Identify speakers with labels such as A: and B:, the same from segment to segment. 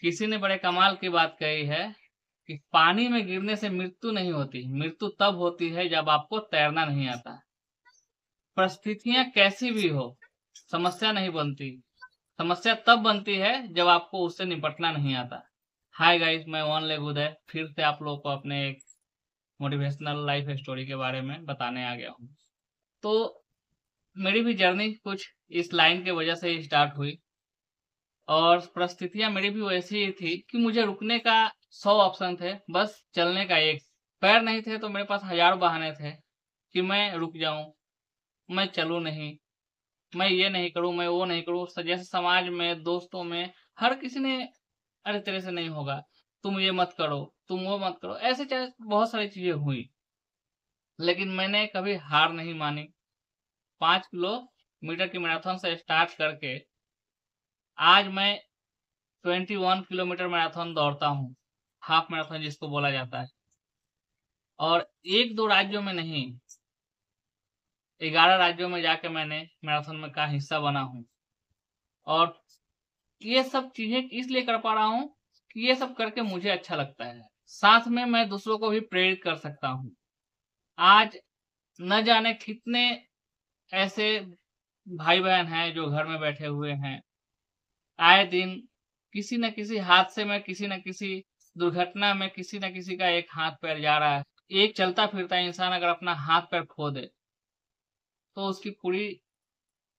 A: किसी ने बड़े कमाल की बात कही है कि पानी में गिरने से मृत्यु नहीं होती मृत्यु तब होती है जब आपको तैरना नहीं आता परिस्थितियां कैसी भी हो समस्या नहीं बनती समस्या तब बनती है जब आपको उससे निपटना नहीं आता हाय गाइस मैं वन लेग उदय फिर से आप लोगों को अपने एक मोटिवेशनल लाइफ स्टोरी के बारे में बताने आ गया हूँ तो मेरी भी जर्नी कुछ इस लाइन के वजह से स्टार्ट हुई और परिस्थितियां मेरी भी वैसी ही थी कि मुझे रुकने का सौ ऑप्शन थे बस चलने का एक पैर नहीं थे तो मेरे पास हजार बहाने थे कि मैं रुक जाऊं मैं चलूं नहीं मैं ये नहीं करूं मैं वो नहीं करूं जैसे समाज में दोस्तों में हर किसी ने अरे तेरे से नहीं होगा तुम ये मत करो तुम वो मत करो ऐसे बहुत सारी चीजें हुई लेकिन मैंने कभी हार नहीं मानी पाँच मीटर की मैराथन से स्टार्ट करके आज मैं 21 किलोमीटर मैराथन दौड़ता हूँ हाफ मैराथन जिसको बोला जाता है और एक दो राज्यों में नहीं ग्यारह राज्यों में जाके मैंने मैराथन में का हिस्सा बना हूँ और ये सब चीजें इसलिए कर पा रहा हूँ कि ये सब करके मुझे अच्छा लगता है साथ में मैं दूसरों को भी प्रेरित कर सकता हूँ आज न जाने कितने ऐसे भाई बहन हैं जो घर में बैठे हुए हैं आए दिन किसी न किसी हादसे में किसी न किसी दुर्घटना में किसी न किसी का एक हाथ पैर जा रहा है एक चलता फिरता इंसान अगर अपना हाथ पैर खो दे तो उसकी पूरी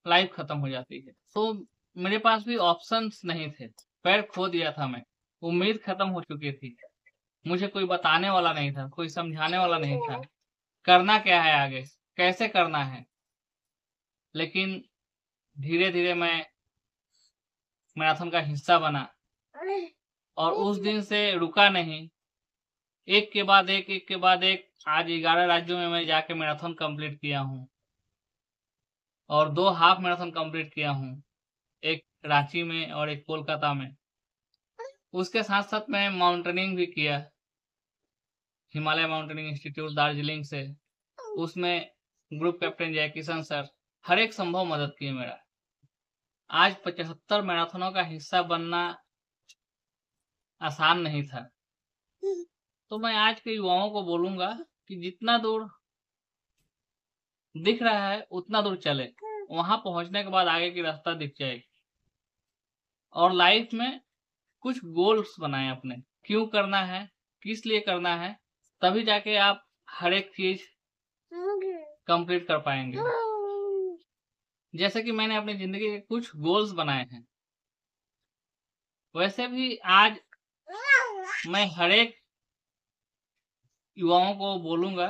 A: लाइफ खत्म हो जाती है तो मेरे पास भी ऑप्शंस नहीं थे पैर खो दिया था मैं उम्मीद खत्म हो चुकी थी मुझे कोई बताने वाला नहीं था कोई समझाने वाला नहीं था करना क्या है आगे कैसे करना है लेकिन धीरे धीरे मैं मैराथन का हिस्सा बना और उस दिन से रुका नहीं एक के बाद एक एक के बाद एक आज ग्यारह राज्यों में मैं जाके मैराथन कंप्लीट किया हूँ और दो हाफ मैराथन कंप्लीट किया हूँ एक रांची में और एक कोलकाता में उसके साथ साथ मैं माउंटेनिंग भी किया हिमालय माउंटेनिंग इंस्टीट्यूट दार्जिलिंग से उसमें ग्रुप कैप्टन जय किशन सर हर एक संभव मदद किए मेरा आज पचहत्तर मैराथनों का हिस्सा बनना आसान नहीं था तो मैं आज के युवाओं को बोलूंगा कि जितना दूर दिख रहा है उतना दूर चले वहां पहुंचने के बाद आगे की रास्ता दिख जाएगी और लाइफ में कुछ गोल्स बनाए अपने क्यों करना है किस लिए करना है तभी जाके आप हर एक चीज कंप्लीट कर पाएंगे जैसे कि मैंने अपनी जिंदगी के कुछ गोल्स बनाए हैं वैसे भी आज मैं हर एक युवाओं को बोलूंगा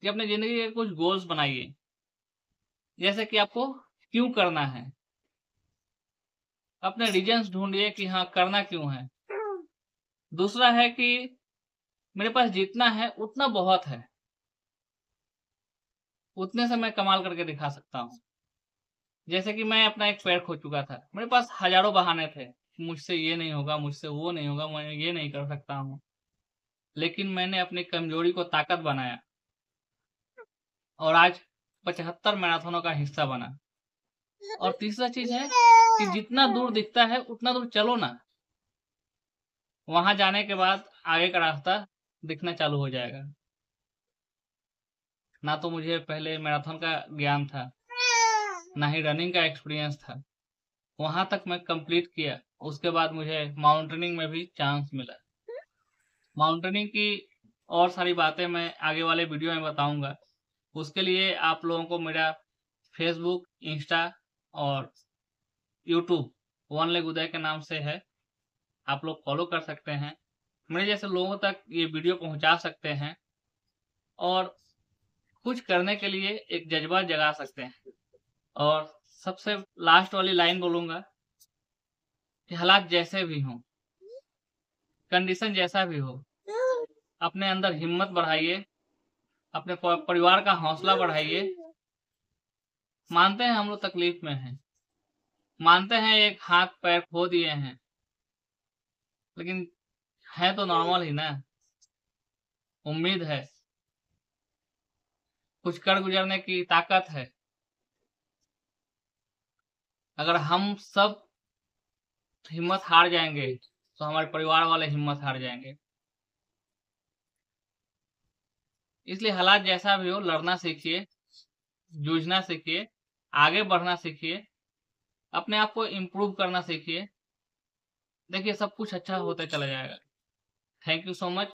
A: कि अपने जिंदगी के कुछ गोल्स बनाइए जैसे कि आपको क्यों करना है अपने रीजन ढूंढिए कि हाँ करना क्यों है दूसरा है कि मेरे पास जितना है उतना बहुत है उतने से मैं कमाल करके दिखा सकता हूँ जैसे कि मैं अपना एक पैर खो चुका था मेरे पास हजारों बहाने थे मुझसे ये नहीं होगा मुझसे वो नहीं होगा मैं ये नहीं कर सकता हूँ लेकिन मैंने अपनी कमजोरी को ताकत बनाया और आज पचहत्तर मैराथनों का हिस्सा बना और तीसरा चीज है कि जितना दूर दिखता है उतना दूर चलो ना वहां जाने के बाद आगे का रास्ता दिखना चालू हो जाएगा ना तो मुझे पहले मैराथन का ज्ञान था ना ही रनिंग का एक्सपीरियंस था वहां तक मैं कंप्लीट किया उसके बाद मुझे माउंटेनिंग में भी चांस मिला माउंटेनिंग की और सारी बातें मैं आगे वाले वीडियो में बताऊंगा उसके लिए आप लोगों को मेरा फेसबुक इंस्टा और यूट्यूब वन लेग उदय के नाम से है आप लोग फॉलो कर सकते हैं मेरे जैसे लोगों तक ये वीडियो पहुंचा सकते हैं और कुछ करने के लिए एक जज्बा जगा सकते हैं और सबसे लास्ट वाली लाइन बोलूंगा कि हालात जैसे भी हों कंडीशन जैसा भी हो अपने अंदर हिम्मत बढ़ाइए अपने परिवार का हौसला बढ़ाइए मानते हैं हम लोग तकलीफ में हैं मानते हैं एक हाथ पैर खो दिए हैं लेकिन है तो नॉर्मल ही ना उम्मीद है कुछ कर गुजरने की ताकत है अगर हम सब हिम्मत हार जाएंगे तो हमारे परिवार वाले हिम्मत हार जाएंगे इसलिए हालात जैसा भी हो लड़ना सीखिए जूझना सीखिए आगे बढ़ना सीखिए अपने आप को इम्प्रूव करना सीखिए देखिए सब कुछ अच्छा होता चला जाएगा थैंक यू सो मच